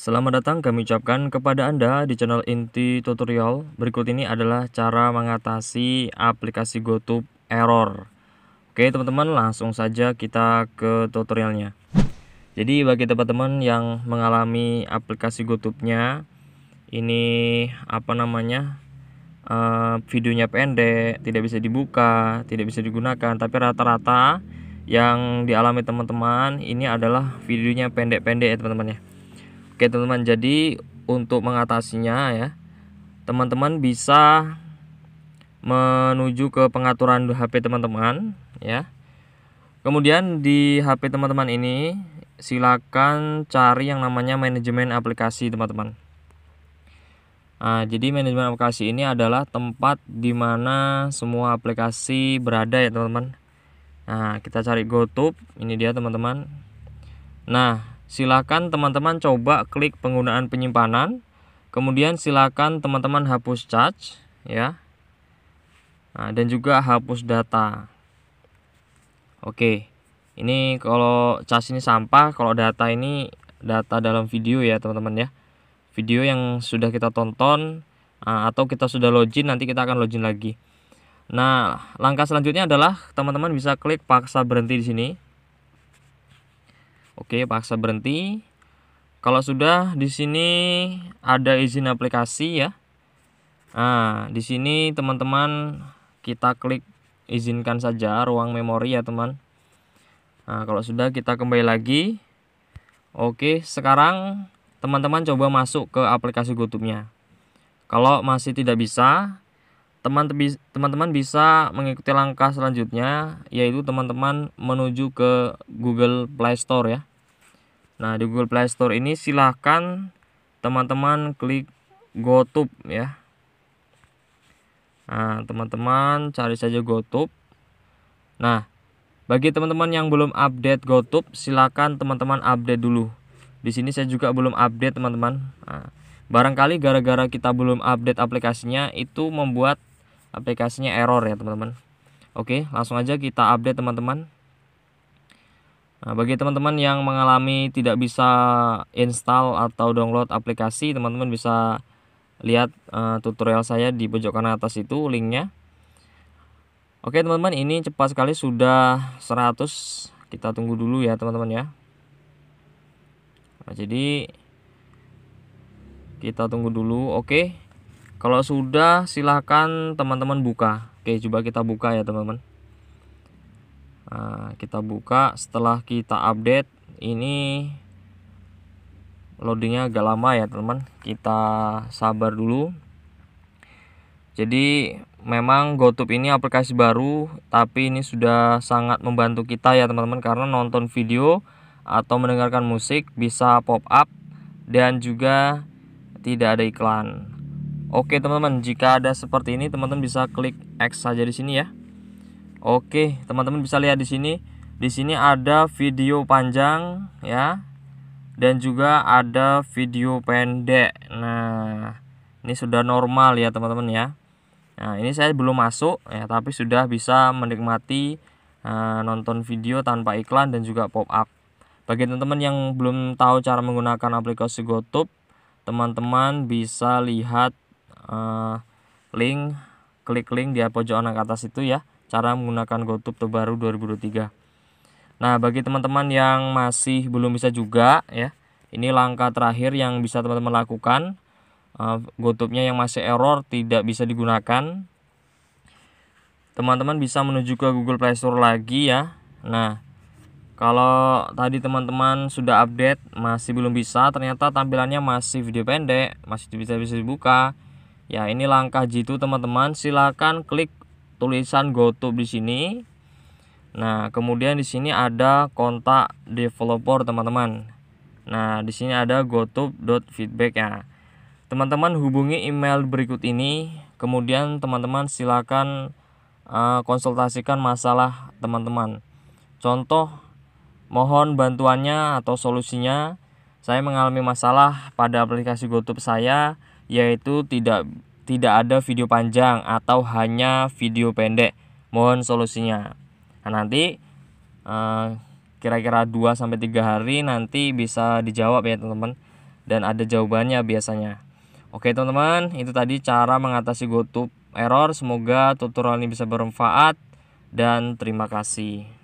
Selamat datang kami ucapkan kepada Anda di channel inti tutorial. Berikut ini adalah cara mengatasi aplikasi GoTube error. Oke teman-teman langsung saja kita ke tutorialnya. Jadi bagi teman-teman yang mengalami aplikasi GoTube-nya ini apa namanya uh, videonya pendek, tidak bisa dibuka, tidak bisa digunakan. Tapi rata-rata yang dialami teman-teman ini adalah videonya pendek-pendek ya teman-teman ya. -teman Oke teman-teman, jadi untuk mengatasinya ya, teman-teman bisa menuju ke pengaturan HP teman-teman ya. Kemudian di HP teman-teman ini silakan cari yang namanya manajemen aplikasi teman-teman. Nah, jadi manajemen aplikasi ini adalah tempat di mana semua aplikasi berada ya teman-teman. Nah, kita cari gotub ini dia teman-teman. Nah, Silakan teman-teman coba klik penggunaan penyimpanan. Kemudian silakan teman-teman hapus charge ya. Nah, dan juga hapus data. Oke. Ini kalau charge ini sampah, kalau data ini data dalam video ya, teman-teman ya. Video yang sudah kita tonton ah, atau kita sudah login nanti kita akan login lagi. Nah, langkah selanjutnya adalah teman-teman bisa klik paksa berhenti di sini Oke, paksa berhenti. Kalau sudah di sini ada izin aplikasi ya. Nah, di sini teman-teman kita klik izinkan saja ruang memori ya, teman. Nah, kalau sudah kita kembali lagi. Oke, sekarang teman-teman coba masuk ke aplikasi YouTube-nya. Kalau masih tidak bisa, teman-teman bisa mengikuti langkah selanjutnya yaitu teman-teman menuju ke Google Play Store ya. Nah, di Google Play Store ini silahkan teman-teman klik GoTube ya. Nah, teman-teman cari saja GoTube. Nah, bagi teman-teman yang belum update GoTube, silahkan teman-teman update dulu. Di sini saya juga belum update, teman-teman. Nah, barangkali gara-gara kita belum update aplikasinya itu membuat aplikasinya error ya, teman-teman. Oke, langsung aja kita update, teman-teman. Nah, bagi teman-teman yang mengalami tidak bisa install atau download aplikasi, teman-teman bisa lihat uh, tutorial saya di pojok kanan atas itu linknya. Oke teman-teman, ini cepat sekali sudah 100. Kita tunggu dulu ya teman-teman ya. Nah, jadi kita tunggu dulu. Oke. Kalau sudah silahkan teman-teman buka. Oke, coba kita buka ya teman-teman. Nah, kita buka setelah kita update ini loadingnya agak lama ya teman kita sabar dulu jadi memang GoTube ini aplikasi baru tapi ini sudah sangat membantu kita ya teman-teman karena nonton video atau mendengarkan musik bisa pop up dan juga tidak ada iklan oke teman-teman jika ada seperti ini teman-teman bisa klik X saja di sini ya Oke, teman-teman bisa lihat di sini. Di sini ada video panjang ya. Dan juga ada video pendek. Nah, ini sudah normal ya, teman-teman ya. Nah, ini saya belum masuk ya, tapi sudah bisa menikmati uh, nonton video tanpa iklan dan juga pop up. Bagi teman-teman yang belum tahu cara menggunakan aplikasi GoTube, teman-teman bisa lihat uh, link klik link di pojok kanan atas itu ya cara menggunakan GoTube terbaru 2023. Nah, bagi teman-teman yang masih belum bisa juga ya, ini langkah terakhir yang bisa teman-teman lakukan. Gotopnya eh, GoTube-nya yang masih error tidak bisa digunakan. Teman-teman bisa menuju ke Google Play Store lagi ya. Nah, kalau tadi teman-teman sudah update masih belum bisa, ternyata tampilannya masih video pendek, masih bisa bisa dibuka. Ya, ini langkah jitu teman-teman. Silakan klik tulisan Gotub di sini. Nah, kemudian di sini ada kontak developer teman-teman. Nah, di sini ada gotub.feedback ya. Teman-teman hubungi email berikut ini. Kemudian teman-teman silakan uh, konsultasikan masalah teman-teman. Contoh mohon bantuannya atau solusinya. Saya mengalami masalah pada aplikasi Gotub saya yaitu tidak tidak ada video panjang atau hanya video pendek mohon solusinya nah, nanti eh, kira-kira 2 sampai 3 hari nanti bisa dijawab ya teman-teman dan ada jawabannya biasanya Oke teman-teman itu tadi cara mengatasi gotup error semoga tutorial ini bisa bermanfaat dan terima kasih